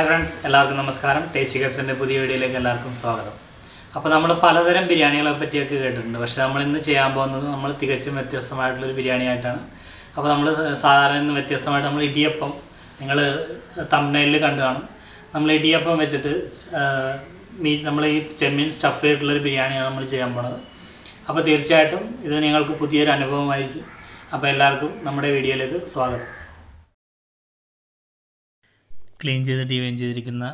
hi friends എല്ലാവർക്കും നമസ്കാരം tasty കപ്സിൻ്റെ പുതിയ വീഡിയോയിലേക്ക് എല്ലാവർക്കും സ്വാഗതം അപ്പോൾ നമ്മൾ പലതരം ബിരിയാണികളെ പറ്റിയൊക്കെ കേട്ടിട്ടുണ്ട് പക്ഷേ നമ്മൾ ഇന്ന് ചെയ്യാൻ പോകുന്നത് നമ്മൾ തികച്ചും വ്യത്യസ്തമായിട്ടുള്ളൊരു ബിരിയാണിയായിട്ടാണ് അപ്പോൾ നമ്മൾ സാധാരണ നിന്ന് വ്യത്യസ്തമായിട്ട് നമ്മൾ ഇടിയപ്പം നിങ്ങൾ തമ്മനയിൽ കണ്ടു കാണും നമ്മൾ ഇടിയപ്പം വെച്ചിട്ട് മീ നമ്മൾ ഈ ചെമ്മീൻ സ്റ്റഫ് ചെയ്തിട്ടുള്ളൊരു ബിരിയാണിയാണ് നമ്മൾ ചെയ്യാൻ പോണത് അപ്പോൾ തീർച്ചയായിട്ടും ഇത് നിങ്ങൾക്ക് പുതിയൊരു അനുഭവമായിരിക്കും അപ്പോൾ എല്ലാവർക്കും നമ്മുടെ വീഡിയോയിലേക്ക് സ്വാഗതം ക്ലീൻ ചെയ്ത് ഡിവൈൻ ചെയ്തിരിക്കുന്ന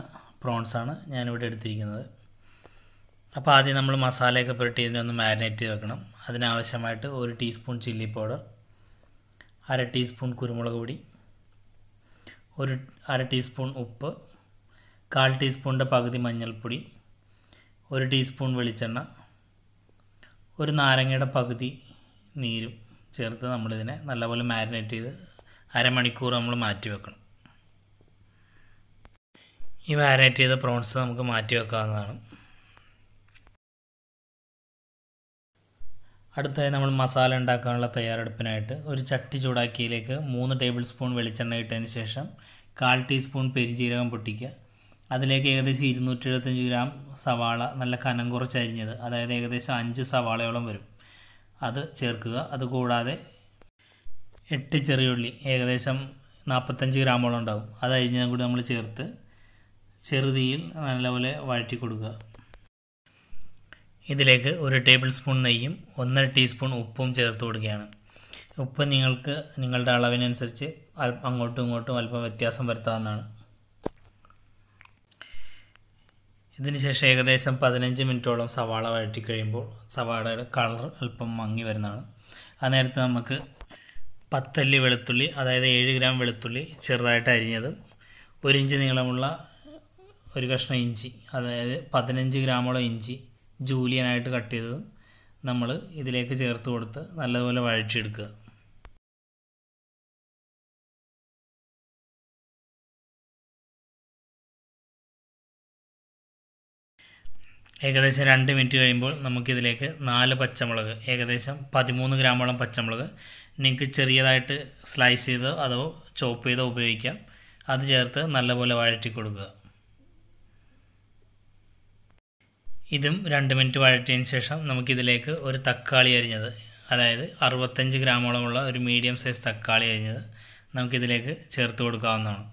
പ്രോൺസാണ് ഞാനിവിടെ എടുത്തിരിക്കുന്നത് അപ്പോൾ ആദ്യം നമ്മൾ മസാലയൊക്കെ പുരട്ടി ഇതിനൊന്ന് മാരിനേറ്റ് ചെയ്ത് വെക്കണം അതിനാവശ്യമായിട്ട് ഒരു ടീസ്പൂൺ ചില്ലി പൗഡർ അര ടീസ്പൂൺ കുരുമുളക് പൊടി ഒരു അര ടീസ്പൂൺ ഉപ്പ് കാൽ ടീസ്പൂണിൻ്റെ പകുതി മഞ്ഞൾപ്പൊടി ഒരു ടീസ്പൂൺ വെളിച്ചെണ്ണ ഒരു നാരങ്ങയുടെ പകുതി നീരും ചേർത്ത് നമ്മളിതിനെ നല്ലപോലെ മാരിനേറ്റ് ചെയ്ത് അരമണിക്കൂർ നമ്മൾ മാറ്റി വെക്കണം ഈ മാരിനേറ്റ് ചെയ്ത പ്രോൺസ് നമുക്ക് മാറ്റി വെക്കാവുന്നതാണ് അടുത്തായി നമ്മൾ മസാല ഉണ്ടാക്കാനുള്ള തയ്യാറെടുപ്പിനായിട്ട് ഒരു ചട്ടി ചൂടാക്കിയിലേക്ക് മൂന്ന് ടേബിൾ സ്പൂൺ വെളിച്ചെണ്ണ ഇട്ടതിന് ശേഷം കാൽ ടീസ്പൂൺ പെരിഞ്ചീരകം പൊട്ടിക്കുക അതിലേക്ക് ഏകദേശം ഇരുന്നൂറ്റി എഴുപത്തഞ്ച് ഗ്രാം സവാള നല്ല കനം കുറച്ചരിഞ്ഞത് അതായത് ഏകദേശം അഞ്ച് സവാളയോളം വരും അത് ചേർക്കുക അതുകൂടാതെ എട്ട് ചെറിയുള്ളി ഏകദേശം നാൽപ്പത്തഞ്ച് ഗ്രാമോളം ഉണ്ടാവും അത് അരിഞ്ഞതും കൂടി നമ്മൾ ചേർത്ത് ചെറുതീയിൽ നല്ലപോലെ വഴറ്റി കൊടുക്കുക ഇതിലേക്ക് ഒരു ടേബിൾ സ്പൂൺ നെയ്യും ഒന്നര ടീസ്പൂൺ ഉപ്പും ചേർത്ത് കൊടുക്കുകയാണ് ഉപ്പ് നിങ്ങൾക്ക് നിങ്ങളുടെ അളവിനനുസരിച്ച് അല്പം അങ്ങോട്ടും ഇങ്ങോട്ടും അല്പം വ്യത്യാസം വരുത്താവുന്നതാണ് ഇതിനുശേഷം ഏകദേശം പതിനഞ്ച് മിനിറ്റോളം സവാള വഴറ്റി കഴിയുമ്പോൾ സവാളയുടെ കളർ അല്പം മങ്ങി വരുന്നതാണ് ആ നേരത്ത് നമുക്ക് പത്തല്ലി വെളുത്തുള്ളി അതായത് ഏഴ് ഗ്രാം വെളുത്തുള്ളി ചെറുതായിട്ട് അരിഞ്ഞതും ഒരിഞ്ച് ഇഞ്ച് നീളമുള്ള ഒരു കഷ്ണം ഇഞ്ചി അതായത് പതിനഞ്ച് ഗ്രാമോളം ഇഞ്ചി ജൂലിയനായിട്ട് കട്ട് ചെയ്തതും നമ്മൾ ഇതിലേക്ക് ചേർത്ത് കൊടുത്ത് നല്ലതുപോലെ വഴച്ചെടുക്കുക ഏകദേശം രണ്ട് മിനിറ്റ് കഴിയുമ്പോൾ നമുക്കിതിലേക്ക് നാല് പച്ചമുളക് ഏകദേശം പതിമൂന്ന് ഗ്രാമോളം പച്ചമുളക് നിങ്ങൾക്ക് ചെറിയതായിട്ട് സ്ലൈസ് ചെയ്തോ അതോ ചോപ്പ് ചെയ്തോ ഉപയോഗിക്കാം അത് ചേർത്ത് നല്ലപോലെ വഴറ്റി കൊടുക്കുക ഇതും രണ്ട് മിനിറ്റ് വഴറ്റിയതിന് ശേഷം നമുക്കിതിലേക്ക് ഒരു തക്കാളി അരിഞ്ഞത് അതായത് അറുപത്തഞ്ച് ഗ്രാമോളമുള്ള ഒരു മീഡിയം സൈസ് തക്കാളി അരിഞ്ഞത് നമുക്കിതിലേക്ക് ചേർത്ത് കൊടുക്കാവുന്നതാണ്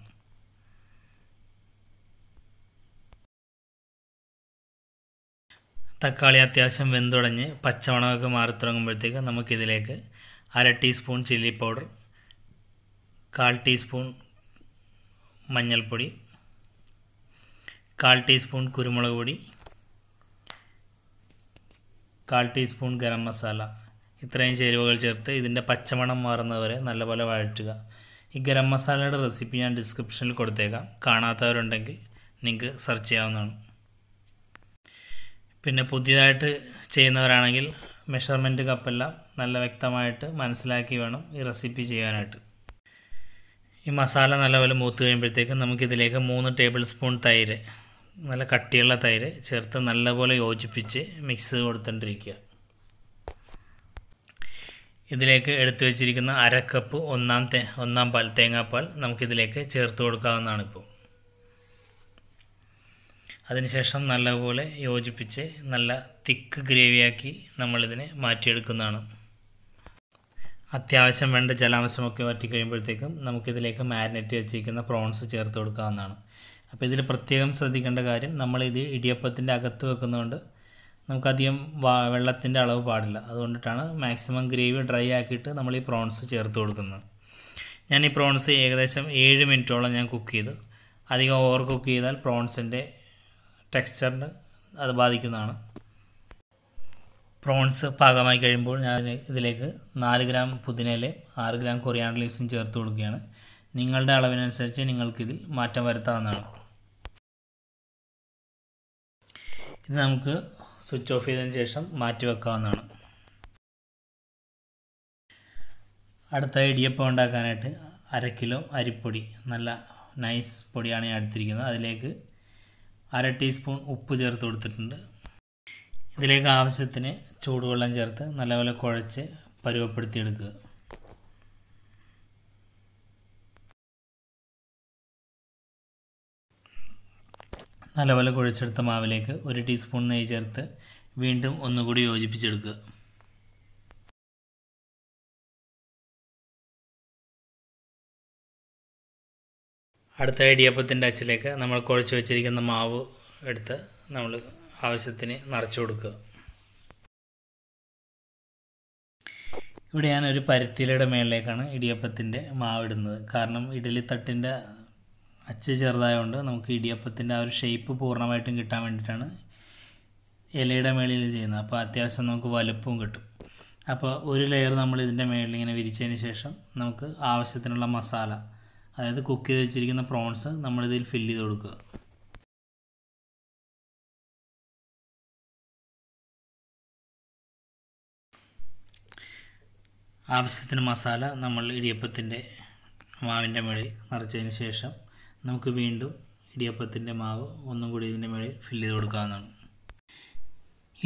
തക്കാളി അത്യാവശ്യം വെന്തുടഞ്ഞ് പച്ചമണമൊക്കെ മാറി തുടങ്ങുമ്പോഴത്തേക്ക് നമുക്കിതിലേക്ക് അര ടീസ്പൂൺ ചില്ലി പൗഡർ കാൽ ടീസ്പൂൺ മഞ്ഞൾപ്പൊടി കാൽ ടീസ്പൂൺ കുരുമുളക് പൊടി കാൽ ടീസ്പൂൺ ഗരം മസാല ഇത്രയും ചേരുവകൾ ചേർത്ത് ഇതിൻ്റെ പച്ചമണം മാറുന്നവരെ നല്ലപോലെ വഴറ്റുക ഈ ഗരം മസാലയുടെ റെസിപ്പി ഞാൻ ഡിസ്ക്രിപ്ഷനിൽ കൊടുത്തേക്കാം കാണാത്തവരുണ്ടെങ്കിൽ നിങ്ങൾക്ക് സെർച്ച് ചെയ്യാവുന്നതാണ് പിന്നെ പുതിയതായിട്ട് ചെയ്യുന്നവരാണെങ്കിൽ മെഷർമെൻറ്റ് കപ്പെല്ലാം നല്ല വ്യക്തമായിട്ട് മനസ്സിലാക്കി വേണം ഈ റെസിപ്പി ചെയ്യാനായിട്ട് ഈ മസാല നല്ലപോലെ മൂത്ത് കഴിയുമ്പോഴത്തേക്കും നമുക്കിതിലേക്ക് മൂന്ന് ടേബിൾ സ്പൂൺ തൈര് നല്ല കട്ടിയുള്ള തൈര് ചേർത്ത് നല്ലപോലെ യോജിപ്പിച്ച് മിക്സ് കൊടുത്തുകൊണ്ടിരിക്കുക ഇതിലേക്ക് എടുത്തു വെച്ചിരിക്കുന്ന അര കപ്പ് ഒന്നാം തേ ഒന്നാം പാൽ തേങ്ങാപ്പാൽ നമുക്കിതിലേക്ക് ചേർത്ത് കൊടുക്കാവുന്നതാണ് ഇപ്പോൾ അതിനുശേഷം നല്ലപോലെ യോജിപ്പിച്ച് നല്ല തിക്ക് ഗ്രേവിയാക്കി നമ്മളിതിനെ മാറ്റിയെടുക്കുന്നതാണ് അത്യാവശ്യം വേണ്ട ജലാംശമൊക്കെ മാറ്റി കഴിയുമ്പോഴത്തേക്കും നമുക്കിതിലേക്ക് മാരിനേറ്റ് വെച്ചിരിക്കുന്ന പ്രോൺസ് ചേർത്ത് കൊടുക്കാവുന്നതാണ് അപ്പോൾ ഇതിൽ പ്രത്യേകം ശ്രദ്ധിക്കേണ്ട കാര്യം നമ്മളിത് ഇടിയപ്പത്തിൻ്റെ അകത്ത് വെക്കുന്നതുകൊണ്ട് നമുക്കധികം വെള്ളത്തിൻ്റെ അളവ് പാടില്ല അതുകൊണ്ടിട്ടാണ് മാക്സിമം ഗ്രേവി ഡ്രൈ ആക്കിയിട്ട് നമ്മൾ ഈ പ്രോൺസ് ചേർത്ത് കൊടുക്കുന്നത് ഞാൻ ഈ പ്രോൺസ് ഏകദേശം ഏഴ് മിനിറ്റോളം ഞാൻ കുക്ക് ചെയ്തു അധികം ഓവർ കുക്ക് ചെയ്താൽ പ്രോൺസിൻ്റെ ടെക്സ്ചറിന് അത് ബാധിക്കുന്നതാണ് പ്രോൺസ് പാകമായി കഴിയുമ്പോൾ ഞാൻ ഇതിലേക്ക് നാല് ഗ്രാം പുതിനയിലയും ആറ് ഗ്രാം കൊറിയാൻ ലീവ്സും ചേർത്ത് കൊടുക്കുകയാണ് നിങ്ങളുടെ അളവിനനുസരിച്ച് നിങ്ങൾക്കിതിൽ മാറ്റം വരുത്താവുന്നതാണ് ഇത് നമുക്ക് സ്വിച്ച് ഓഫ് ചെയ്തതിന് ശേഷം മാറ്റി വെക്കാവുന്നതാണ് അടുത്ത ഇടിയപ്പം ഉണ്ടാക്കാനായിട്ട് അര കിലോ അരിപ്പൊടി നല്ല നൈസ് പൊടിയാണ് ഞാൻ എടുത്തിരിക്കുന്നത് അതിലേക്ക് അര ടീസ്പൂൺ ഉപ്പ് ചേർത്ത് കൊടുത്തിട്ടുണ്ട് ഇതിലേക്ക് ആവശ്യത്തിന് ചൂടുവെള്ളം ചേർത്ത് നല്ലപോലെ കുഴച്ച് പരുവപ്പെടുത്തിയെടുക്കുക നല്ലപോലെ കുഴച്ചെടുത്ത മാവിലേക്ക് ഒരു ടീസ്പൂൺ നെയ്യ് ചേർത്ത് വീണ്ടും ഒന്നുകൂടി യോജിപ്പിച്ചെടുക്കുക അടുത്ത ഇടിയപ്പത്തിൻ്റെ അച്ചിലേക്ക് നമ്മൾ കുഴച്ച് വെച്ചിരിക്കുന്ന മാവ് എടുത്ത് നമ്മൾ ആവശ്യത്തിന് നിറച്ചു കൊടുക്കുക ഇവിടെ ഞാൻ ഒരു പരുത്തിലയുടെ മേളിലേക്കാണ് ഇടിയപ്പത്തിൻ്റെ മാവ് ഇടുന്നത് കാരണം ഇഡ്ഡലി തട്ടിൻ്റെ അച്ച് ചെറുതായതുകൊണ്ട് നമുക്ക് ഇടിയപ്പത്തിൻ്റെ ആ ഒരു ഷേപ്പ് പൂർണ്ണമായിട്ടും കിട്ടാൻ വേണ്ടിയിട്ടാണ് ഇലയുടെ മേളിൽ ചെയ്യുന്നത് അപ്പോൾ അത്യാവശ്യം നമുക്ക് വലുപ്പവും കിട്ടും അപ്പോൾ ഒരു ലെയർ നമ്മൾ ഇതിൻ്റെ മേളിൽ ഇങ്ങനെ വിരിച്ചതിന് ശേഷം നമുക്ക് ആവശ്യത്തിനുള്ള മസാല അതായത് കുക്ക് ചെയ്ത് വെച്ചിരിക്കുന്ന പ്രോൺസ് നമ്മളിതിൽ ഫില്ല് ചെയ്ത് കൊടുക്കുക ആവശ്യത്തിന് മസാല നമ്മൾ ഇടിയപ്പത്തിൻ്റെ മാവിൻ്റെ മേളിൽ നിറച്ചതിന് ശേഷം നമുക്ക് വീണ്ടും ഇടിയപ്പത്തിൻ്റെ മാവ് ഒന്നും കൂടി ഇതിൻ്റെ മേളിൽ ഫില്ല് ചെയ്ത് കൊടുക്കാവുന്നതാണ്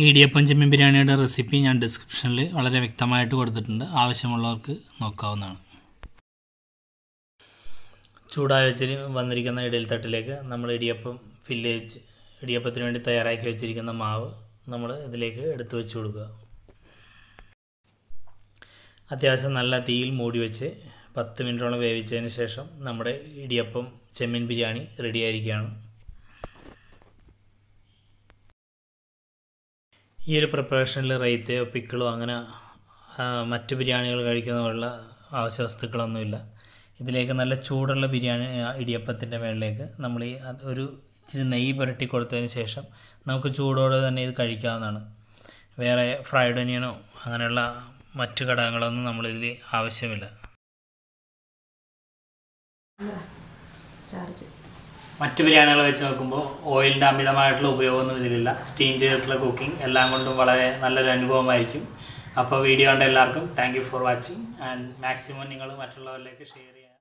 ഈ ഇടിയപ്പം ചെമ്മീൻ ബിരിയാണിയുടെ റെസിപ്പി ഞാൻ ഡിസ്ക്രിപ്ഷനിൽ വളരെ വ്യക്തമായിട്ട് കൊടുത്തിട്ടുണ്ട് ആവശ്യമുള്ളവർക്ക് നോക്കാവുന്നതാണ് ചൂടായ വെച്ചിൽ വന്നിരിക്കുന്ന ഇടയിൽ തട്ടിലേക്ക് നമ്മൾ ഇടിയപ്പം ഫില്ല് വെച്ച് ഇടിയപ്പത്തിന് വേണ്ടി തയ്യാറാക്കി വെച്ചിരിക്കുന്ന മാവ് നമ്മൾ ഇതിലേക്ക് എടുത്തു വെച്ച് കൊടുക്കുക അത്യാവശ്യം നല്ല തീയിൽ മൂടി വെച്ച് പത്ത് മിനിറ്റോളം വേവിച്ചതിന് ശേഷം നമ്മുടെ ഇടിയപ്പം ചെമ്മീൻ ബിരിയാണി റെഡിയായിരിക്കുകയാണ് ഈ ഒരു പ്രിപ്പറേഷനിൽ റൈത്തയോ പിക്കിളോ അങ്ങനെ മറ്റ് ബിരിയാണികൾ കഴിക്കുന്ന പോലുള്ള വസ്തുക്കളൊന്നുമില്ല ഇതിലേക്ക് നല്ല ചൂടുള്ള ബിരിയാണി ഇടിയപ്പത്തിൻ്റെ മേളിലേക്ക് നമ്മൾ ഈ ഒരു ഇച്ചിരി നെയ്യ് പുരട്ടി കൊടുത്തതിന് ശേഷം നമുക്ക് ചൂടോടെ തന്നെ ഇത് കഴിക്കാവുന്നതാണ് വേറെ ഫ്രൈഡ് ഒനിയനോ അങ്ങനെയുള്ള മറ്റു ഘടകങ്ങളൊന്നും നമ്മളിതിൽ ആവശ്യമില്ല ചാർജ് മറ്റു ബിരിയാണികൾ വെച്ച് നോക്കുമ്പോൾ ഓയിലിൻ്റെ അമിതമായിട്ടുള്ള ഉപയോഗമൊന്നും ഇതിലില്ല സ്റ്റീം ചെയ്തിട്ടുള്ള കുക്കിംഗ് എല്ലാം കൊണ്ടും വളരെ നല്ലൊരു അനുഭവമായിരിക്കും അപ്പോൾ വീഡിയോ കണ്ട എല്ലാവർക്കും thank for watching and maximum നിങ്ങൾ മറ്റുള്ളവരിലേക്ക് ഷെയർ